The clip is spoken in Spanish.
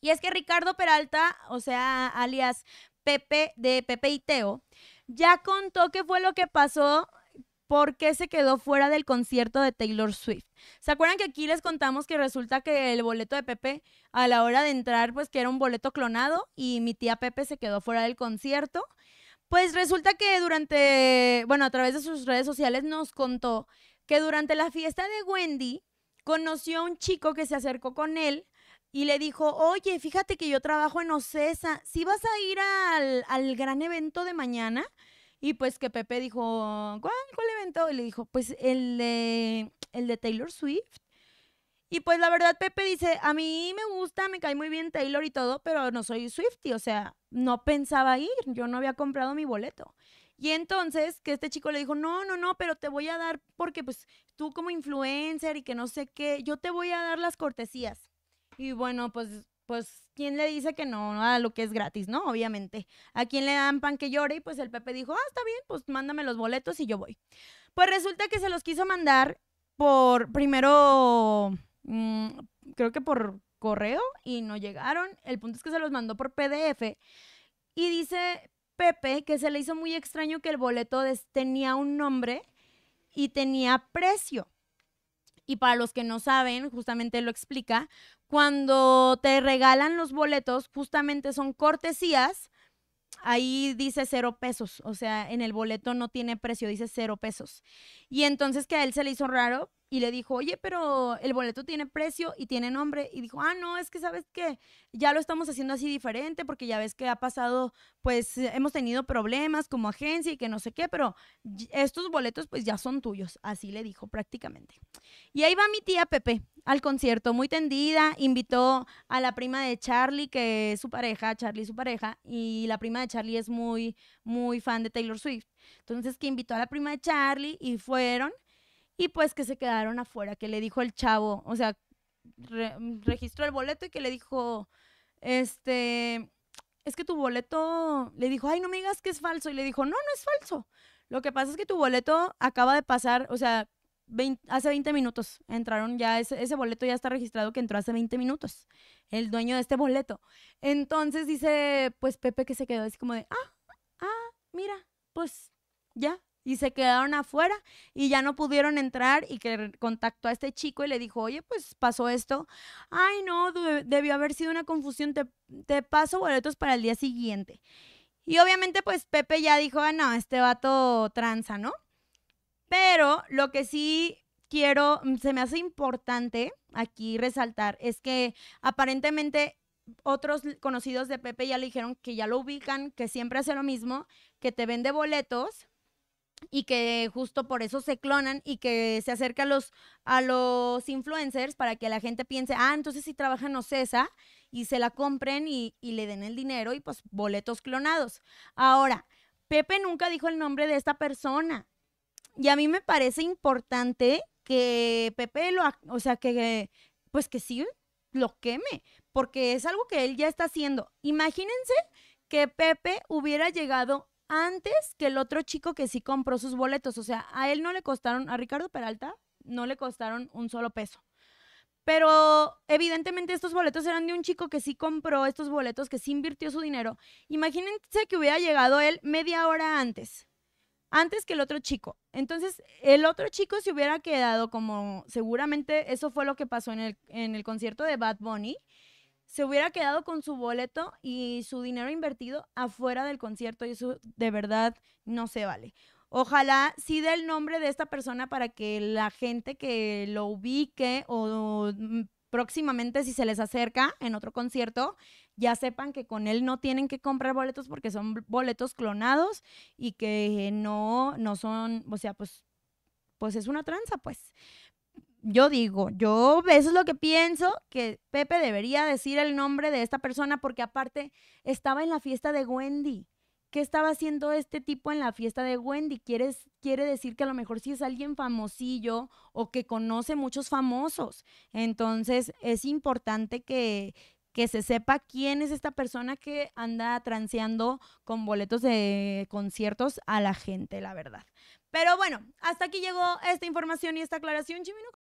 Y es que Ricardo Peralta, o sea, alias Pepe de Pepe y Teo, ya contó qué fue lo que pasó, por qué se quedó fuera del concierto de Taylor Swift. ¿Se acuerdan que aquí les contamos que resulta que el boleto de Pepe a la hora de entrar, pues que era un boleto clonado y mi tía Pepe se quedó fuera del concierto? Pues resulta que durante, bueno, a través de sus redes sociales nos contó que durante la fiesta de Wendy conoció a un chico que se acercó con él y le dijo, oye, fíjate que yo trabajo en Ocesa, si vas a ir al, gran evento de mañana? Y pues que Pepe dijo, ¿cuál, cuál evento? Y le dijo, pues el de, el de Taylor Swift. Y pues la verdad Pepe dice, a mí me gusta, me cae muy bien Taylor y todo, pero no soy Swifty, o sea, no pensaba ir, yo no había comprado mi boleto. Y entonces que este chico le dijo, no, no, no, pero te voy a dar, porque pues tú como influencer y que no sé qué, yo te voy a dar las cortesías. Y bueno, pues pues, ¿quién le dice que no a lo que es gratis, no? Obviamente. ¿A quién le dan pan que llore? Y pues el Pepe dijo, ah, está bien, pues mándame los boletos y yo voy. Pues resulta que se los quiso mandar por, primero, mm, creo que por correo y no llegaron. El punto es que se los mandó por PDF. Y dice Pepe que se le hizo muy extraño que el boleto tenía un nombre y tenía precio. Y para los que no saben, justamente lo explica, cuando te regalan los boletos, justamente son cortesías ahí dice cero pesos, o sea, en el boleto no tiene precio, dice cero pesos. Y entonces que a él se le hizo raro y le dijo, oye, pero el boleto tiene precio y tiene nombre. Y dijo, ah, no, es que sabes que ya lo estamos haciendo así diferente porque ya ves que ha pasado, pues hemos tenido problemas como agencia y que no sé qué, pero estos boletos pues ya son tuyos, así le dijo prácticamente. Y ahí va mi tía Pepe al concierto muy tendida, invitó a la prima de Charlie, que es su pareja, Charlie es su pareja, y la prima de Charlie es muy, muy fan de Taylor Swift. Entonces que invitó a la prima de Charlie y fueron y pues que se quedaron afuera, que le dijo el chavo, o sea, registró el boleto y que le dijo, este, es que tu boleto, le dijo, ay, no me digas que es falso, y le dijo, no, no es falso. Lo que pasa es que tu boleto acaba de pasar, o sea, hace 20 minutos entraron ya, ese, boleto ya está registrado que entró hace 20 minutos, el dueño de este boleto. Entonces dice, pues Pepe que se quedó así como de, ah, ah, mira, pues ya. Y se quedaron afuera y ya no pudieron entrar y que contactó a este chico y le dijo, oye, pues pasó esto. Ay, no, debió haber sido una confusión, te, te paso boletos para el día siguiente. Y obviamente pues Pepe ya dijo, ah, no, este vato tranza, ¿no? Pero lo que sí quiero, mm, se me hace importante aquí resaltar, es que aparentemente otros conocidos de Pepe ya le dijeron que ya lo ubican, que siempre hace lo mismo, que te vende boletos y que justo por eso se clonan y que se acerca a los, a los influencers para que la gente piense, ah, entonces si trabaja no cesa y se la compren y, y le den el dinero y pues boletos clonados. Ahora, Pepe nunca dijo el nombre de esta persona. Y a mí me parece importante que Pepe lo, o sea, que, pues que sí lo queme, porque es algo que él ya está haciendo. Imagínense que Pepe hubiera llegado antes que el otro chico que sí compró sus boletos, o sea, a él no le costaron, a Ricardo Peralta no le costaron un solo peso. Pero evidentemente estos boletos eran de un chico que sí compró estos boletos, que sí invirtió su dinero. Imagínense que hubiera llegado él media hora antes antes que el otro chico. Entonces, el otro chico se hubiera quedado como, seguramente eso fue lo que pasó en el, en el concierto de Bad Bunny, se hubiera quedado con su boleto y su dinero invertido afuera del concierto y eso de verdad no se vale. Ojalá sí dé el nombre de esta persona para que la gente que lo ubique o mm, próximamente si se les acerca en otro concierto, ya sepan que con él no tienen que comprar boletos porque son boletos clonados y que no, no son, o sea, pues, pues es una tranza, pues. Yo digo, yo eso es lo que pienso, que Pepe debería decir el nombre de esta persona porque aparte estaba en la fiesta de Wendy. ¿qué estaba haciendo este tipo en la fiesta de Wendy? quiere decir que a lo mejor sí es alguien famosillo o que conoce muchos famosos. Entonces, es importante que, que se sepa quién es esta persona que anda transeando con boletos de conciertos a la gente, la verdad. Pero bueno, hasta aquí llegó esta información y esta aclaración, Chimino.